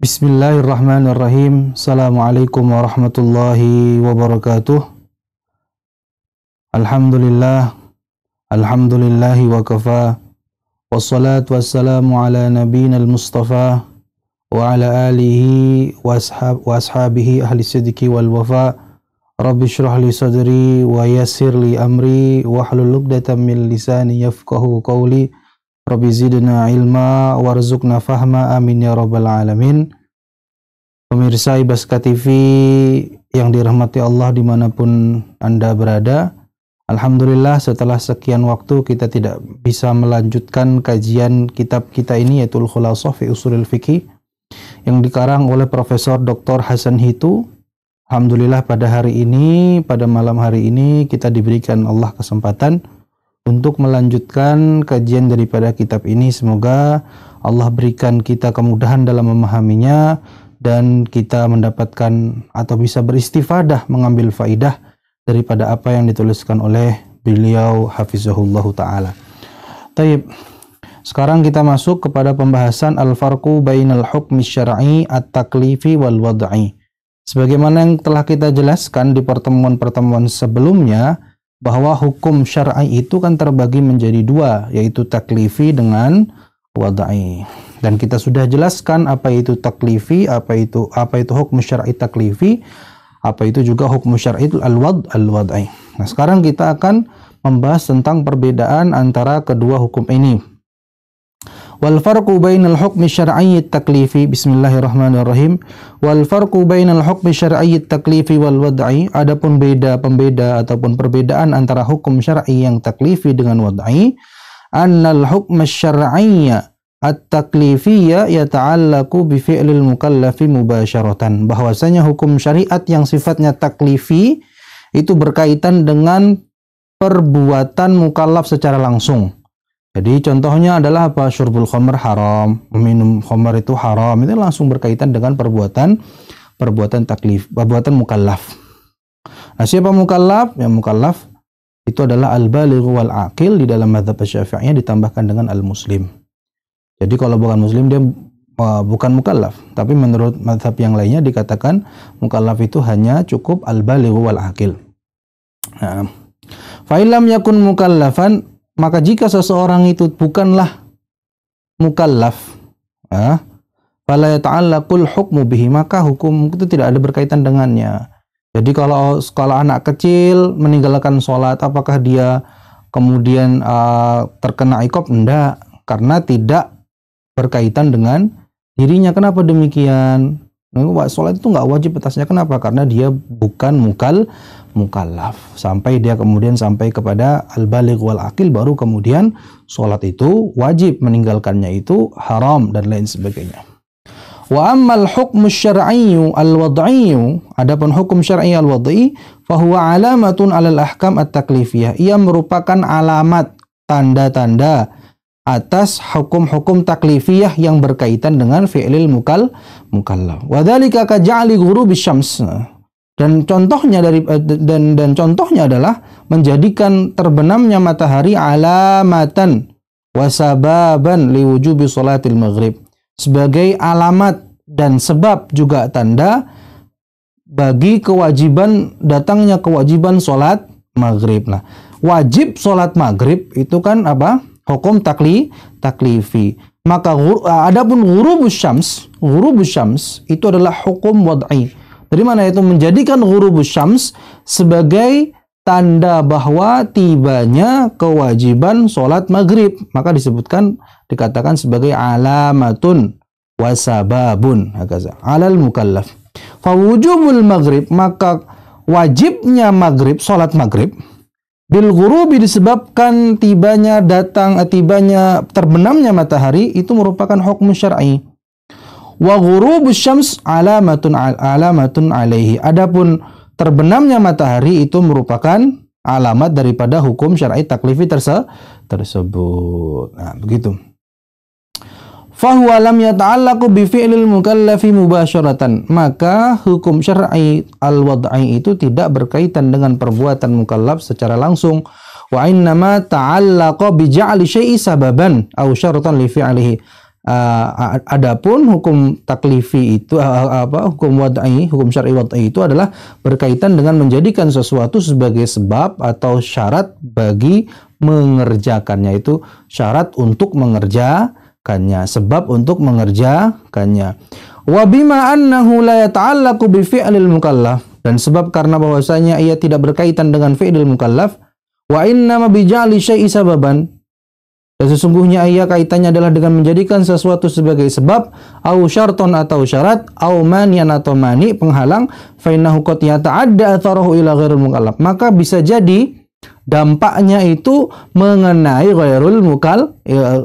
بسم الله الرحمن الرحيم السلام عليكم ورحمة الله وبركاته الحمد لله الحمد لله وكفى والصلاة والسلام على نبينا المصطفى وعلى آله وأصحاب وأصحابه أهل الصدق والوفاء رب اشرح لي صدري ويسر لي أمري واحلل عقدة من لساني يفقهوا قولي Rabbi zidna ilma warzuqna fahma amin ya rabbal alamin. Pemirsa Ibaska TV yang dirahmati Allah dimanapun Anda berada. Alhamdulillah setelah sekian waktu kita tidak bisa melanjutkan kajian kitab kita ini yaitu Al-Khulasah fi Usulil Fiqih yang dikarang oleh Profesor Dr. Hasan Hitu. Alhamdulillah pada hari ini, pada malam hari ini kita diberikan Allah kesempatan untuk melanjutkan kajian daripada kitab ini. Semoga Allah berikan kita kemudahan dalam memahaminya dan kita mendapatkan atau bisa beristifadah mengambil faidah daripada apa yang dituliskan oleh beliau hafizahullah taala. Taib. Sekarang kita masuk kepada pembahasan al farku bainal hukmi syar'i at-taklifi wal wad'i. Sebagaimana yang telah kita jelaskan di pertemuan-pertemuan sebelumnya, bahwa hukum syar'i itu kan terbagi menjadi dua, yaitu taklifi dengan wada'i. Dan kita sudah jelaskan apa itu taklifi, apa itu apa itu hukum syar'i taklifi, apa itu juga hukum syar'i al-wad al-wada'i. Nah, sekarang kita akan membahas tentang perbedaan antara kedua hukum ini wal farqu bainal hukmi syar'i taklifi bismillahirrahmanirrahim wal farqu bainal hukmi syar'i taklifi wal wad'i adapun beda pembeda ataupun perbedaan antara hukum syar'i yang taklifi dengan wad'i annal hukma syar'iyya at-taklifiyya yata'allaqu bi fi'lil mukallafi mubasyaratan bahwasanya hukum syariat yang sifatnya taklifi itu berkaitan dengan perbuatan mukallaf secara langsung jadi contohnya adalah apa? Syurbul khomer haram, minum khomer itu haram. Itu langsung berkaitan dengan perbuatan perbuatan taklif, perbuatan mukallaf. Nah, siapa mukallaf? Ya mukallaf itu adalah al-baligh wal aqil di dalam mazhab Syafi'i ditambahkan dengan al-muslim. Jadi kalau bukan muslim dia uh, bukan mukallaf, tapi menurut mazhab yang lainnya dikatakan mukallaf itu hanya cukup al-baligh wal aqil. Nah, Fa'ilam yakun mukallafan maka jika seseorang itu bukanlah mukallaf, ah, fala yata'allaqul hukmu bihi, maka hukum itu tidak ada berkaitan dengannya. Jadi kalau sekolah anak kecil meninggalkan sholat, apakah dia kemudian uh, terkena ikop? Enggak, karena tidak berkaitan dengan dirinya. Kenapa demikian? Nah, sholat itu nggak wajib atasnya. Kenapa? Karena dia bukan mukal mukallaf sampai dia kemudian sampai kepada al baligh wal akil baru kemudian sholat itu wajib meninggalkannya itu haram dan lain sebagainya wa ammal hukmu syar'iyyu al wad'i adapun hukum syar'i al wad'i fahuwa alamatun alal ahkam at taklifiyah ia merupakan alamat tanda-tanda atas hukum-hukum taklifiyah yang berkaitan dengan fi'lil mukal mukallaf. Wadhalika ka ja'li ghurubi syams. Dan contohnya dari eh, dan dan contohnya adalah menjadikan terbenamnya matahari alamatan wasababan liwujubi salatil maghrib sebagai alamat dan sebab juga tanda bagi kewajiban datangnya kewajiban salat maghrib. Nah, wajib salat maghrib itu kan apa? Hukum takli taklifi. Maka eh, adapun ghurubus syams, ghurubus syams itu adalah hukum wad'i dari mana itu menjadikan ghurubus syams sebagai tanda bahwa tibanya kewajiban sholat maghrib. Maka disebutkan, dikatakan sebagai alamatun wasababun. Alal mukallaf. Fawujubul maghrib, maka wajibnya maghrib, sholat maghrib, bil ghurubi disebabkan tibanya datang eh, tibanya terbenamnya matahari itu merupakan hukum syar'i Wa ghurubus syams alamatun alamatun alaihi. Adapun terbenamnya matahari itu merupakan alamat daripada hukum syar'i taklifi terse tersebut. Nah, begitu. Fahuwa lam yata'allaku bi fi'lil mukallafi mubasyaratan. Maka hukum syar'i al-wad'i itu tidak berkaitan dengan perbuatan mukallaf secara langsung. Wa innama ta'allaqa bi ja'li syai'i sababan aw syaratan li fi'lihi Eh, adapun hukum taklifi itu eh, eh, apa hukum wadai hukum syar'i wadai itu adalah berkaitan dengan menjadikan sesuatu sebagai sebab atau syarat bagi mengerjakannya itu syarat untuk mengerjakannya sebab untuk mengerjakannya wa bima annahu la yata'allaqu bi fi'lil mukallaf dan sebab karena bahwasanya ia tidak berkaitan dengan fi'lil mukallaf wa inna ma bi ja'li syai'i sababan dan sesungguhnya ia kaitannya adalah dengan menjadikan sesuatu sebagai sebab au syarton atau syarat au manian atau mani penghalang fainahu qad ada atharahu ila ghairul mukallaf. Maka bisa jadi dampaknya itu mengenai ghairul mukal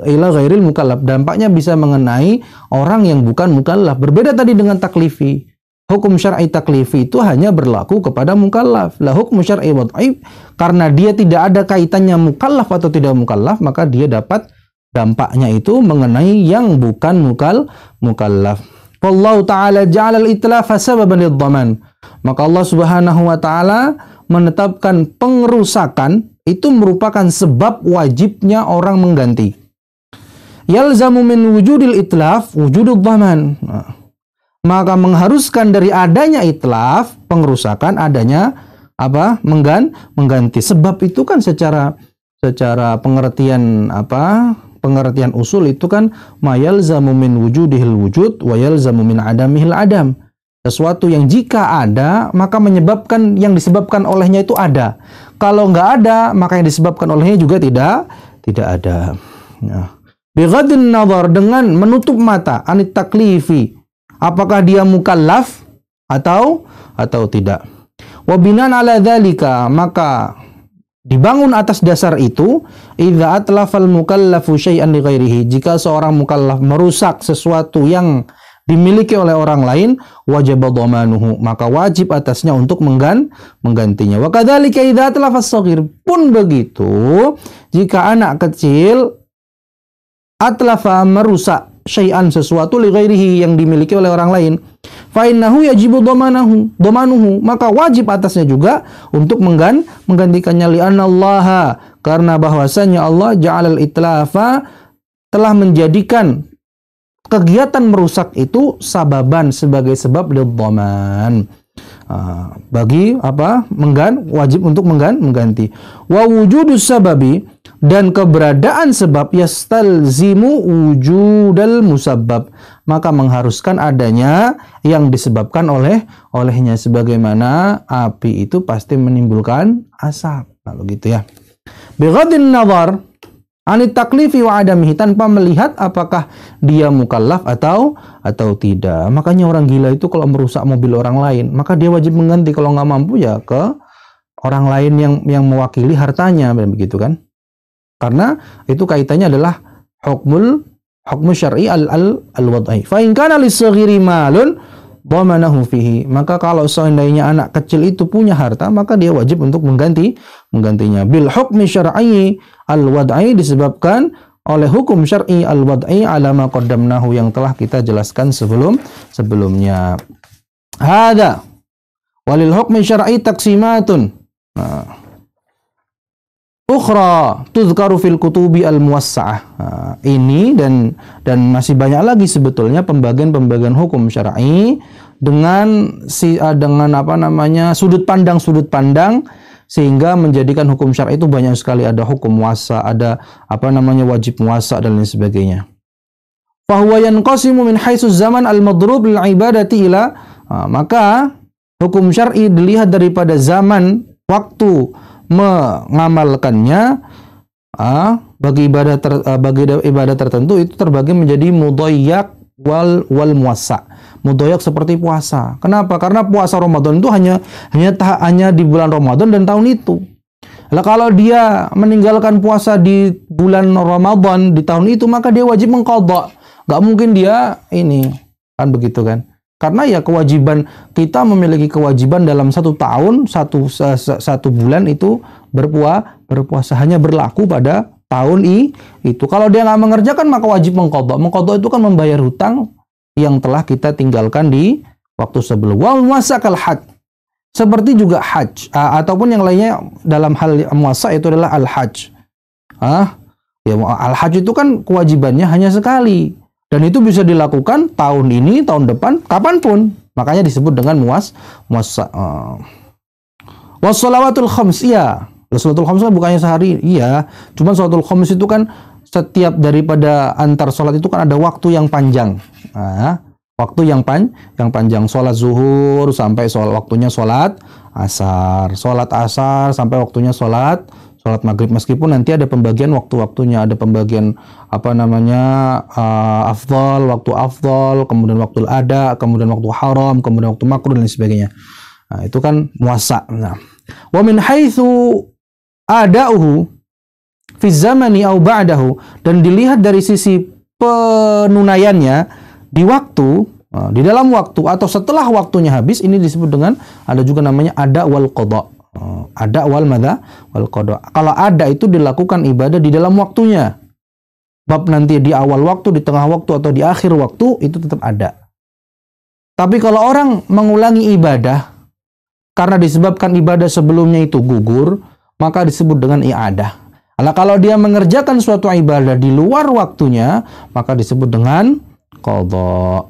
ila ghairil mukallaf. Dampaknya bisa mengenai orang yang bukan mukallaf. Berbeda tadi dengan taklifi hukum syar'i taklifi itu hanya berlaku kepada mukallaf. Lah hukum syar'i wad'i karena dia tidak ada kaitannya mukallaf atau tidak mukallaf, maka dia dapat dampaknya itu mengenai yang bukan mukal mukallaf. Wallahu taala ja'al al-itlafa sababan lidh Maka Allah Subhanahu wa taala menetapkan pengerusakan itu merupakan sebab wajibnya orang mengganti. Yalzamu min wujudil itlaf wujudul dhaman. Nah maka mengharuskan dari adanya itlaf pengerusakan adanya apa menggan mengganti sebab itu kan secara secara pengertian apa pengertian usul itu kan zamu min wujudihil wujud wayal zamumin min adamihil adam sesuatu yang jika ada maka menyebabkan yang disebabkan olehnya itu ada kalau nggak ada maka yang disebabkan olehnya juga tidak tidak ada nah bighadin dengan menutup mata anit taklifi apakah dia mukallaf atau atau tidak. Wabinan ala dzalika maka dibangun atas dasar itu idza atlafal mukallafu syai'an li jika seorang mukallaf merusak sesuatu yang dimiliki oleh orang lain wajib dhamanuhu maka wajib atasnya untuk menggan menggantinya wa kadzalika idza atlafas saghir pun begitu jika anak kecil atlafa merusak syai'an sesuatu li ghairihi yang dimiliki oleh orang lain fa innahu yajibu dhamanahu dhamanuhu maka wajib atasnya juga untuk menggan menggantikannya li Allah karena bahwasanya Allah ja'alal itlafa telah menjadikan kegiatan merusak itu sababan sebagai sebab lidhaman ah, bagi apa menggan wajib untuk menggan mengganti wa wujudus sababi dan keberadaan sebab yastalzimu wujudal musabab maka mengharuskan adanya yang disebabkan oleh olehnya sebagaimana api itu pasti menimbulkan asap lalu gitu ya bighadin nawar anit taklifi wa adamihi tanpa melihat apakah dia mukallaf atau atau tidak makanya orang gila itu kalau merusak mobil orang lain maka dia wajib mengganti kalau nggak mampu ya ke orang lain yang yang mewakili hartanya begitu kan karena itu kaitannya adalah hukmul hukmu syar'i al al al wadai Fa in kana lisaghiri malun dhamanahu fihi. Maka kalau seandainya anak kecil itu punya harta, maka dia wajib untuk mengganti menggantinya. Bil hukmi syar'i al wadai disebabkan oleh hukum syar'i al wadai ala ma qaddamnahu yang telah kita jelaskan sebelum sebelumnya. Hada walil hukmi syar'i taksimatun. Nah. Ukhra tuzkaru fil kutubi al muwassa'ah. Nah, ini dan dan masih banyak lagi sebetulnya pembagian-pembagian hukum syar'i dengan si ah, dengan apa namanya sudut pandang sudut pandang sehingga menjadikan hukum syar'i itu banyak sekali ada hukum muasa, ada apa namanya wajib muasa dan lain sebagainya. Fahuwa yanqasimu min haitsu zaman al-madrub lil ibadati ila ah, maka hukum syar'i dilihat daripada zaman waktu mengamalkannya ah, bagi ibadah ter, ah, bagi ibadah tertentu itu terbagi menjadi mudoyak wal wal muasa mudoyak seperti puasa kenapa karena puasa Ramadan itu hanya hanya hanya di bulan Ramadan dan tahun itu lah kalau dia meninggalkan puasa di bulan Ramadan di tahun itu maka dia wajib mengkodok gak mungkin dia ini kan begitu kan karena ya kewajiban kita memiliki kewajiban dalam satu tahun satu satu bulan itu berpuasa berpuasa hanya berlaku pada tahun i itu. Kalau dia nggak mengerjakan maka wajib mengkodok. Mengkodok itu kan membayar hutang yang telah kita tinggalkan di waktu sebelum. Wal muasakal haj. Seperti juga haj ataupun yang lainnya dalam hal muasa itu adalah al haj. Ah, ya al haj itu kan kewajibannya hanya sekali. Dan itu bisa dilakukan tahun ini, tahun depan, kapanpun. Makanya disebut dengan muas muasa. Uh. Eh, wassalawatul khams, iya. Salatul khams kan bukannya sehari, iya. Cuman salatul khams itu kan setiap daripada antar sholat itu kan ada waktu yang panjang. Nah, waktu yang pan yang panjang sholat zuhur sampai sholat waktunya sholat asar, sholat asar sampai waktunya sholat sholat maghrib meskipun nanti ada pembagian waktu-waktunya ada pembagian apa namanya uh, afdal waktu afdal kemudian waktu ada kemudian waktu haram kemudian waktu makruh dan sebagainya nah, itu kan muasa nah wa min haitsu ada'uhu fi zamani au ba'dahu dan dilihat dari sisi penunaiannya di waktu eh, di dalam waktu atau setelah waktunya habis ini disebut dengan ada juga namanya ada wal qada Oh, ada wal mada wal qada. Kalau ada itu dilakukan ibadah di dalam waktunya. Bab nanti di awal waktu, di tengah waktu atau di akhir waktu itu tetap ada. Tapi kalau orang mengulangi ibadah karena disebabkan ibadah sebelumnya itu gugur, maka disebut dengan iadah. Nah, kalau dia mengerjakan suatu ibadah di luar waktunya, maka disebut dengan qadha.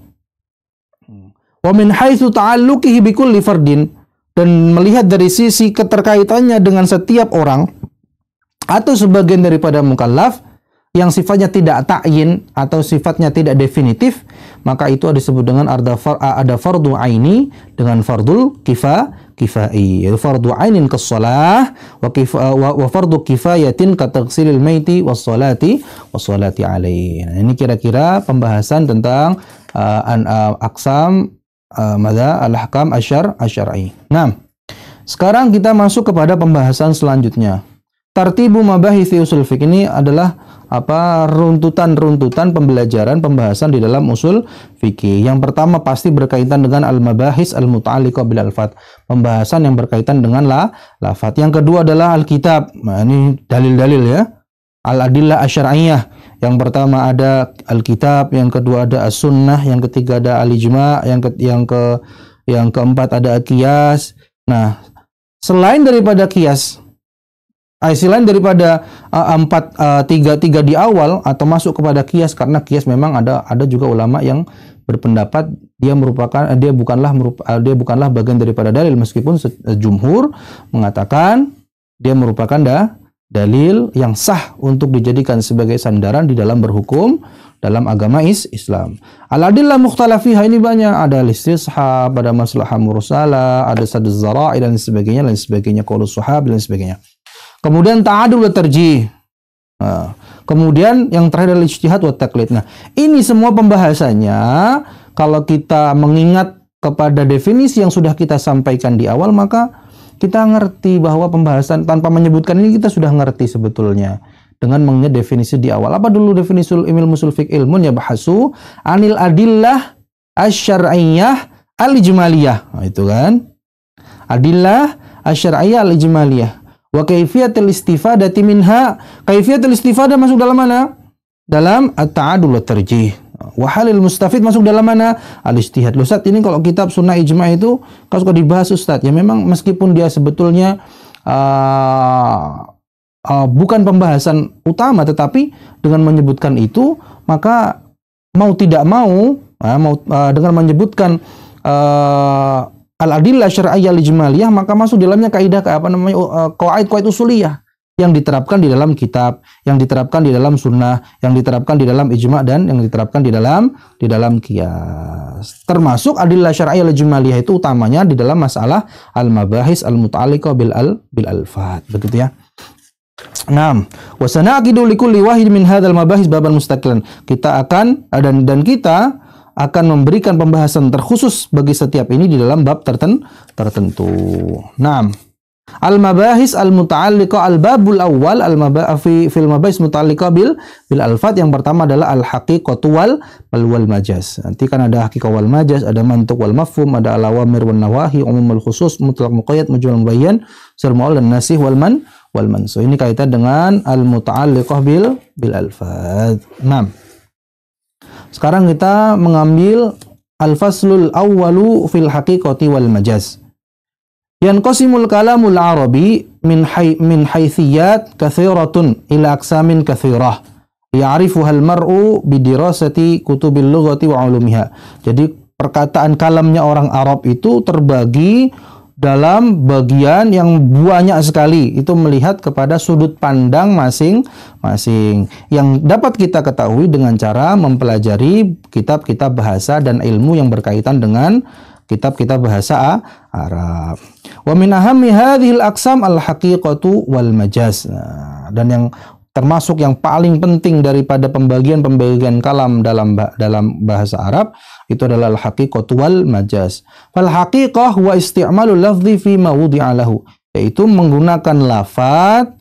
Wa min haitsu ta'alluqihi bikulli fardin dan melihat dari sisi keterkaitannya dengan setiap orang atau sebagian daripada mukallaf yang sifatnya tidak ta'yin atau sifatnya tidak definitif maka itu disebut dengan ada fardu aini dengan fardul kifah kifai yaitu fardu ainin ke sholah wa, kifa, wa, wa fardu kifayatin ke taghsilil maiti wa sholati wa sholati alaih nah, ini kira-kira pembahasan tentang uh, an, uh, aksam Eh, mada al hakam asyar asyari. Nah, sekarang kita masuk kepada pembahasan selanjutnya. Tartibu mabahithi usul fiqh ini adalah apa runtutan-runtutan pembelajaran pembahasan di dalam usul fikih. Yang pertama pasti berkaitan dengan al-mabahis al-muta'alliqah bil alfat. Pembahasan yang berkaitan dengan la lafat. Yang kedua adalah al-kitab. Nah, ini dalil-dalil ya. Al-adillah asyariyah yang pertama ada Alkitab, yang kedua ada As-Sunnah, yang ketiga ada Al-Ijma, yang ke, yang ke yang keempat ada kias. Nah, selain daripada kias, eh, selain daripada uh, empat uh, tiga tiga di awal atau masuk kepada kias karena kias memang ada ada juga ulama yang berpendapat dia merupakan dia bukanlah dia bukanlah bagian daripada dalil meskipun jumhur mengatakan dia merupakan dah dalil yang sah untuk dijadikan sebagai sandaran di dalam berhukum dalam agama is Islam. Al-adillah mukhtalafiha ini banyak. Ada al-istisha, ada masalah mursala, ada sadz zara'i dan sebagainya, dan sebagainya, qaulus suhab dan sebagainya. Kemudian ta'adul wa tarjih. Nah, kemudian yang terakhir adalah ijtihad wa taklid. Nah, ini semua pembahasannya kalau kita mengingat kepada definisi yang sudah kita sampaikan di awal maka kita ngerti bahwa pembahasan tanpa menyebutkan ini kita sudah ngerti sebetulnya dengan mengenai definisi di awal. Apa dulu definisi ilmu usul ilmun ya bahasu anil adillah asyariyah al ijmaliyah. Nah, itu kan. Adillah asyariyah al ijmaliyah. Wa kaifiyatul istifadati minha. Kaifiyatul istifadah masuk dalam mana? Dalam at-ta'adul tarjih. Wahalil mustafid masuk dalam mana? Al-ijtihad. Loh Ustaz, ini kalau kitab sunnah ijma itu kalau suka dibahas Ustaz, ya memang meskipun dia sebetulnya uh, uh, bukan pembahasan utama tetapi dengan menyebutkan itu maka mau tidak mau uh, mau uh, dengan menyebutkan uh, al-adillah syar'iyyah al maka masuk dalamnya kaidah apa namanya uh, qawaid qawaid usuliyah yang diterapkan di dalam kitab, yang diterapkan di dalam sunnah, yang diterapkan di dalam ijma dan yang diterapkan di dalam di dalam kias. Termasuk adillah syar'i al jumaliyah itu utamanya di dalam masalah al mabahis al mutalikoh bil al bil alfat. Begitu ya. Naam, wasana sanaqidu wahid min hadal mabahis baban mustaqilan. Kita akan dan dan kita akan memberikan pembahasan terkhusus bagi setiap ini di dalam bab tertentu. Nah, Al-mabahis al-muta'alliqa al-babul awal al-mabafi fil mabahis muta'alliqa bil bil alfat yang pertama adalah al-haqiqatu wal wal majaz. Nanti kan ada haqiqah wal majaz, ada mantuk wal mafhum, ada al-awamir wan nawahi, umumul khusus, mutlak muqayyad, mujmal mubayyan, sirmaul dan nasih wal man wal So Ini kaitan dengan al mutaalliqa bil bil alfat. Naam. Sekarang kita mengambil al-faslul awwalu fil haqiqati wal majaz qasimul kalamul arabi min hay, min haythiyat kathiratun ila aksamin kathirah. Ya'rifuhal maru bidirasati kutubil lughati wa ulumiha. Jadi perkataan kalamnya orang Arab itu terbagi dalam bagian yang banyak sekali itu melihat kepada sudut pandang masing-masing yang dapat kita ketahui dengan cara mempelajari kitab-kitab bahasa dan ilmu yang berkaitan dengan kitab-kitab bahasa Arab. Wa min ahammi hadhil aqsam al-haqiqatu wal majaz. Nah, dan yang termasuk yang paling penting daripada pembagian-pembagian kalam dalam dalam bahasa Arab itu adalah al-haqiqatu wal majaz. Fal haqiqah wa isti'malul lafzi fi ma wudi'a lahu, yaitu menggunakan lafaz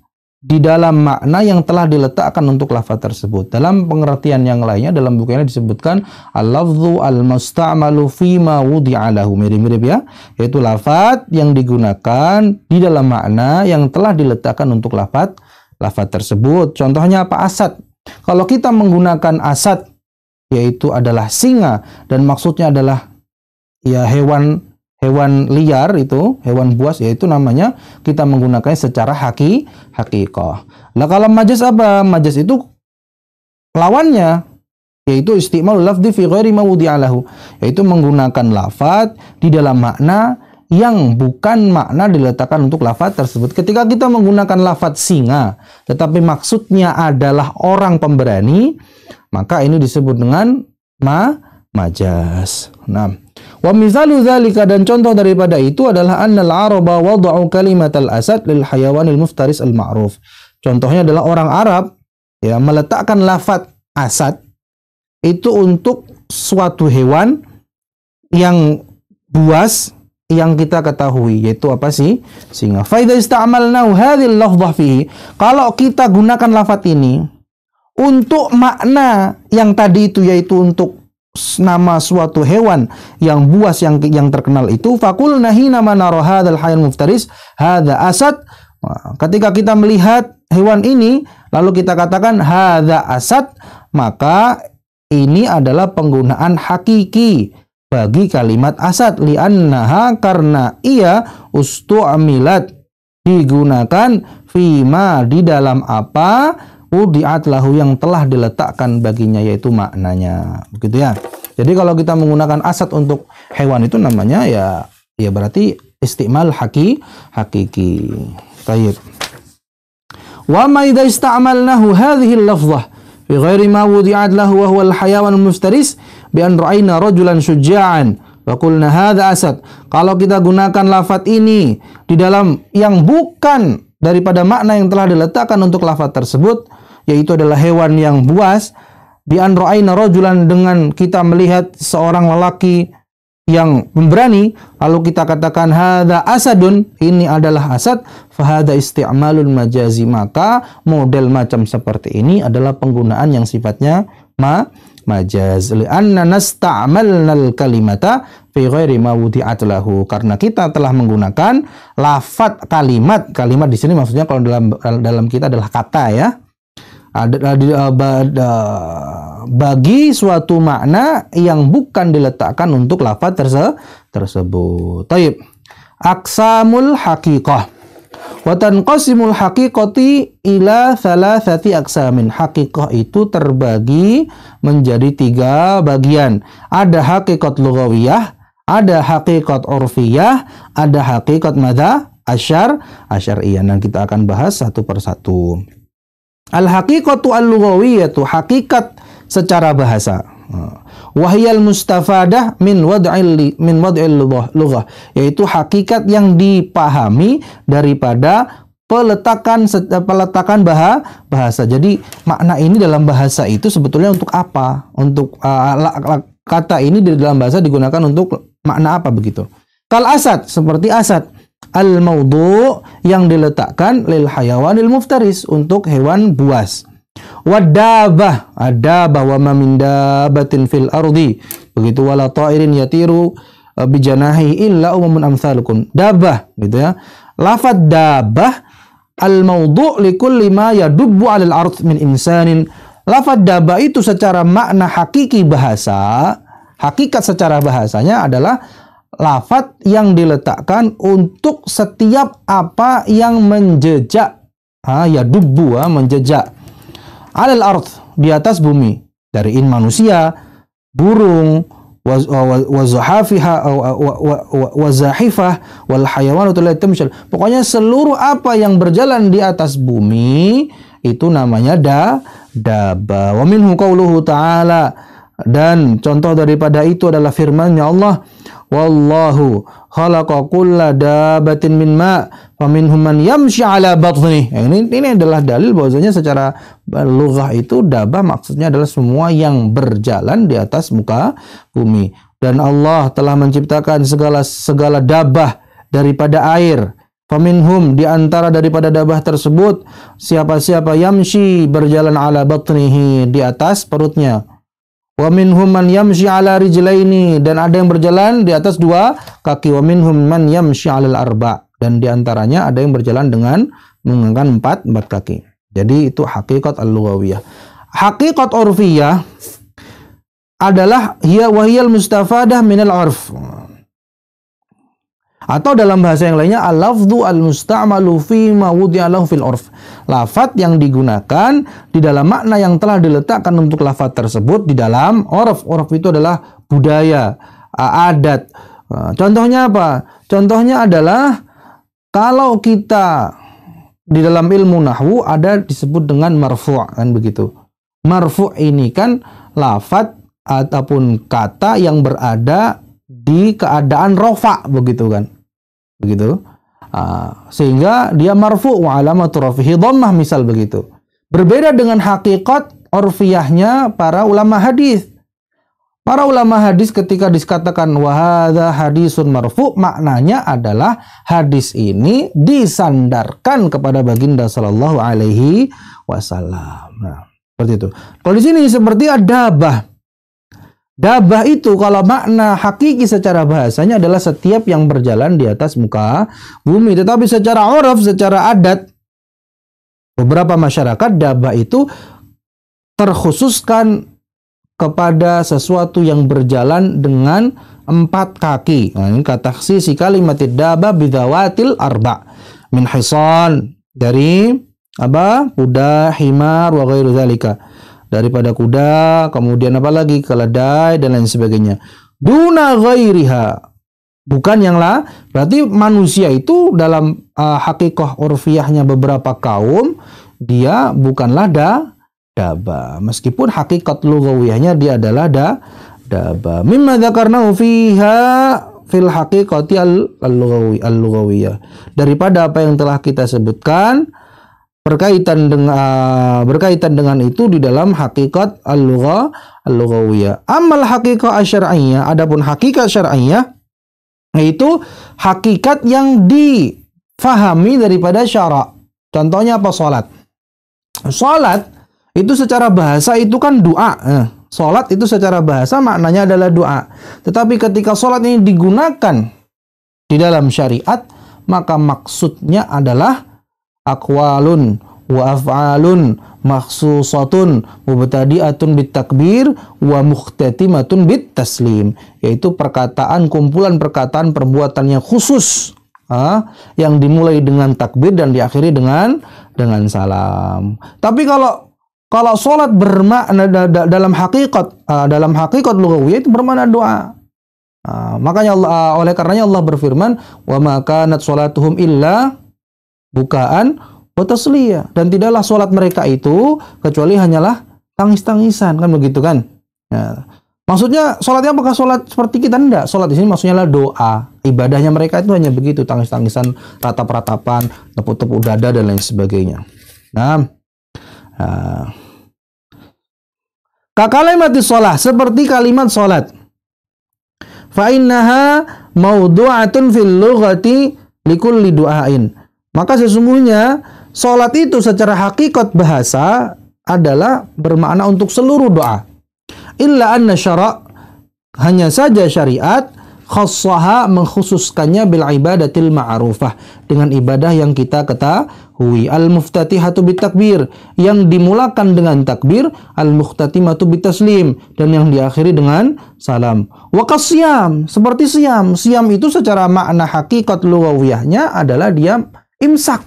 di dalam makna yang telah diletakkan untuk lafaz tersebut. Dalam pengertian yang lainnya dalam buku disebutkan al-lafzu al-musta'malu fima wudi'alahu. Mirip-mirip ya. Yaitu lafaz yang digunakan di dalam makna yang telah diletakkan untuk lafaz lafaz tersebut. Contohnya apa? Asad. Kalau kita menggunakan asad yaitu adalah singa dan maksudnya adalah ya hewan hewan liar itu, hewan buas yaitu namanya kita menggunakannya secara haki hakiko Lah kalau majas apa? Majas itu lawannya yaitu istimal lafdi fi ghairi alahu yaitu menggunakan lafat di dalam makna yang bukan makna diletakkan untuk lafat tersebut. Ketika kita menggunakan lafat singa, tetapi maksudnya adalah orang pemberani, maka ini disebut dengan ma majas. Nah, Wa misalu dzalika dan contoh daripada itu adalah annal araba wada'u kalimatal asad lil hayawanil muftaris al ma'ruf. Contohnya adalah orang Arab ya meletakkan lafat asad itu untuk suatu hewan yang buas yang kita ketahui yaitu apa sih singa. Fa idza ista'malna hadhil lafdhah fihi kalau kita gunakan lafat ini untuk makna yang tadi itu yaitu untuk nama suatu hewan yang buas yang yang terkenal itu fakul nahi nama naro hadzal muftaris hada asad ketika kita melihat hewan ini lalu kita katakan hada asad maka ini adalah penggunaan hakiki bagi kalimat asad li'annaha karena ia ustu'amilat digunakan fima di dalam apa wudi'at lahu yang telah diletakkan baginya yaitu maknanya. Begitu ya. Jadi kalau kita menggunakan asat untuk hewan itu namanya ya ya berarti istimal haki hakiki. Tayyib. Wa ma idza ista'malnahu hadhihi al fi bi ghairi ma wudi'at lahu wa huwa al-hayawan al-mustaris bi an ra'ayna rajulan syuja'an wa qulna hadha asad. Kalau kita gunakan lafat ini di dalam yang bukan daripada makna yang telah diletakkan untuk lafaz tersebut yaitu adalah hewan yang buas bi an rajulan dengan kita melihat seorang lelaki yang berani lalu kita katakan hada asadun ini adalah asad fahada isti'malul majazi maka model macam seperti ini adalah penggunaan yang sifatnya ma majaz nasta'malna al kalimata fi ghairi lahu karena kita telah menggunakan lafat kalimat kalimat di sini maksudnya kalau dalam dalam kita adalah kata ya Ada bagi suatu makna yang bukan diletakkan untuk lafat terse tersebut. Taib. Aksamul hakikah. Watan qasimul hakikoti ila salah aksamin. Hakikoh itu terbagi menjadi tiga bagian. Ada hakikat lugawiyah, ada hakikat urfiyah, ada hakikat madha, asyar iya. Nah kita akan bahas satu persatu. Al haqiqatu al lugawiyatu hakikat secara bahasa. Ah. Wahyal mustafadah min wad'il min wad'il lughah yaitu hakikat yang dipahami daripada peletakan eh, peletakan bahasa bahasa. Jadi makna ini dalam bahasa itu sebetulnya untuk apa? Untuk ah, kata ini di dalam bahasa digunakan untuk makna apa begitu? Kal asad seperti asad al maudhu yang diletakkan lil hayawanil muftaris untuk hewan buas. Wadabah, ada bahwa min batin fil ardi. Begitu wala ta'irin yatiru e, bijanahi illa umamun amsalukum. Dabah gitu ya. Lafat dabah al maudhu li kulli ma yadubbu 'alal ard min insanin. Lafat dabah itu secara makna hakiki bahasa, hakikat secara bahasanya adalah lafat yang diletakkan untuk setiap apa yang menjejak. Ah, ya dubu ah, menjejak alal ardh di atas bumi dari in manusia, burung, wazahifah wal hayawanatu Pokoknya seluruh apa yang berjalan di atas bumi itu namanya da daba. Wa minhu qauluhu ta'ala dan contoh daripada itu adalah firman-Nya Allah wallahu khalaqa kulla dabatin min ma faminhum man yamshi ala batni. Nah, ini ini adalah dalil bahwasanya secara lughah itu dabah maksudnya adalah semua yang berjalan di atas muka bumi dan Allah telah menciptakan segala segala dabah daripada air Faminhum di antara daripada dabah tersebut siapa-siapa yamshi berjalan ala batnihi di atas perutnya Wa minhum man yamshi ala rijlaini dan ada yang berjalan di atas dua kaki. Wa minhum man yamshi ala arba dan di antaranya ada yang berjalan dengan menggunakan empat empat kaki. Jadi itu hakikat al-lughawiyah. Hakikat urfiyah adalah hiya wahiyal mustafadah minal urf. Atau dalam bahasa yang lainnya al-lafdhu al-musta'malu fi ma fil urf. Lafat yang digunakan di dalam makna yang telah diletakkan untuk lafat tersebut di dalam urf. Urf itu adalah budaya, adat. Contohnya apa? Contohnya adalah kalau kita di dalam ilmu nahwu ada disebut dengan marfu' kan begitu. Marfu' ini kan lafat ataupun kata yang berada di keadaan rofa begitu kan begitu uh, sehingga dia marfu wa alamatu rafihi dhammah misal begitu berbeda dengan hakikat orfiahnya para ulama hadis Para ulama hadis ketika dikatakan wahada hadisun marfu maknanya adalah hadis ini disandarkan kepada baginda Shallallahu Alaihi Wasallam. Nah, seperti itu. Kalau di sini seperti adabah, Dabah itu kalau makna hakiki secara bahasanya adalah setiap yang berjalan di atas muka bumi. Tetapi secara oraf, secara adat, beberapa masyarakat dabah itu terkhususkan kepada sesuatu yang berjalan dengan empat kaki. Nah, ini kata si kalimat dabah bidawatil arba min hison dari apa kuda, himar, wa ghairu daripada kuda, kemudian apa lagi keledai dan lain sebagainya. Duna ghairiha. Bukan yang lah, berarti manusia itu dalam uh, eh, hakikoh urfiahnya beberapa kaum dia bukanlah da daba. Meskipun hakikat lugawiyahnya dia adalah da daba. Mimma karena fiha fil haqiqati al-lughawiyah. Daripada apa yang telah kita sebutkan berkaitan dengan ah, berkaitan dengan itu di dalam hakikat al lugha al-lughawiyah. Amal hakikat syar'iyyah, adapun hakikat syar'iyyah yaitu hakikat yang difahami daripada syarak. Contohnya apa salat? Salat itu secara bahasa itu kan doa. Eh, salat itu secara bahasa maknanya adalah doa. Tetapi ketika salat ini digunakan di dalam syariat, maka maksudnya adalah akwalun wa af'alun makhsusatun mubtadi'atun bitakbir wa mukhtatimatun bitaslim yaitu perkataan kumpulan perkataan perbuatan yang khusus ah yang dimulai dengan takbir dan diakhiri dengan dengan salam tapi kalau kalau sholat bermakna da, da, dalam hakikat uh, dalam hakikat lugawi itu bermakna doa uh, makanya Allah, uh, oleh karenanya Allah berfirman wa maka kanat sholatuhum illa bukaan wa dan tidaklah sholat mereka itu kecuali hanyalah tangis-tangisan kan begitu kan ya. maksudnya sholatnya apakah sholat seperti kita tidak Sholat di sini maksudnya adalah doa ibadahnya mereka itu hanya begitu tangis-tangisan ratap-ratapan tepuk-tepuk dada dan lain sebagainya nah, nah. Ya. di sholat seperti kalimat sholat. Fa'innaha tun fil lughati likul liduain. Maka sesungguhnya sholat itu secara hakikat bahasa adalah bermakna untuk seluruh doa. Illa anna syara' hanya saja syariat khassaha mengkhususkannya bil ibadatil ma'rufah dengan ibadah yang kita ketahui al muftatihatu bitakbir yang dimulakan dengan takbir al muhtatimatu bitaslim dan yang diakhiri dengan salam wa siam seperti siam siam itu secara makna hakikat lugawiyahnya adalah dia imsak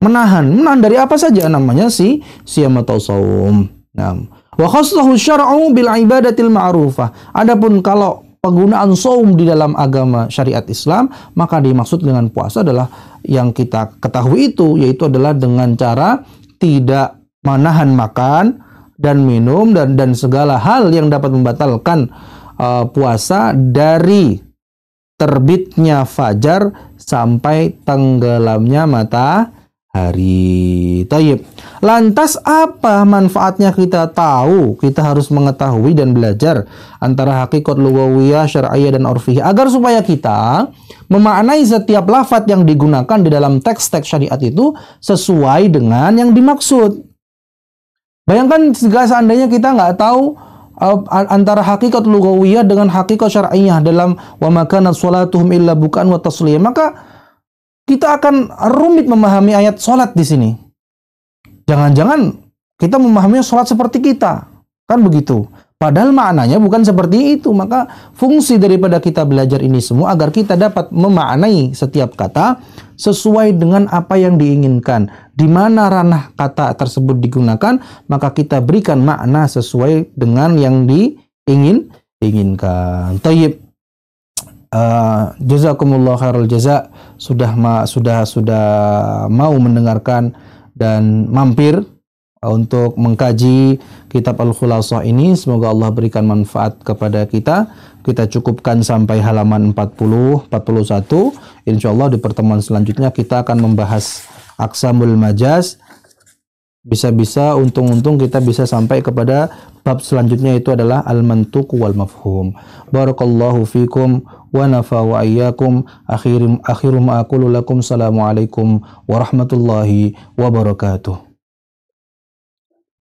menahan menahan dari apa saja namanya si siam atau saum nah wa khassahu syar'u bil ibadatil ma'rufah adapun kalau penggunaan saum di dalam agama syariat Islam maka dimaksud dengan puasa adalah yang kita ketahui itu yaitu adalah dengan cara tidak menahan makan dan minum dan dan segala hal yang dapat membatalkan uh, puasa dari terbitnya fajar sampai tenggelamnya matahari. Taib. Lantas apa manfaatnya kita tahu? Kita harus mengetahui dan belajar antara hakikat lugawiyah, syariah dan orfiyah agar supaya kita memaknai setiap lafat yang digunakan di dalam teks-teks syariat itu sesuai dengan yang dimaksud. Bayangkan jika seandainya kita nggak tahu antara hakikat lugawiyah dengan hakikat syar'iyah dalam wa makana salatuhum illa bukan wa tasliyah. Maka kita akan rumit memahami ayat salat di sini. Jangan-jangan kita memahami salat seperti kita. Kan begitu. Padahal maknanya bukan seperti itu. Maka fungsi daripada kita belajar ini semua agar kita dapat memaknai setiap kata sesuai dengan apa yang diinginkan. Di mana ranah kata tersebut digunakan, maka kita berikan makna sesuai dengan yang diingin inginkan. Tayyib. Uh, ah, jazakumullah khairul jaza sudah ma, sudah sudah mau mendengarkan dan mampir Eh, untuk mengkaji kitab Al-Khulasah ini. Semoga Allah berikan manfaat kepada kita. Kita cukupkan sampai halaman 40, 41. Insya Allah di pertemuan selanjutnya kita akan membahas Aksamul Majas. Bisa-bisa untung-untung kita bisa sampai kepada bab selanjutnya itu adalah Al-Mantuq wal-Mafhum. Barakallahu fikum wa nafa wa iyyakum akhirum akhirum aqulu lakum assalamu alaikum warahmatullahi wabarakatuh.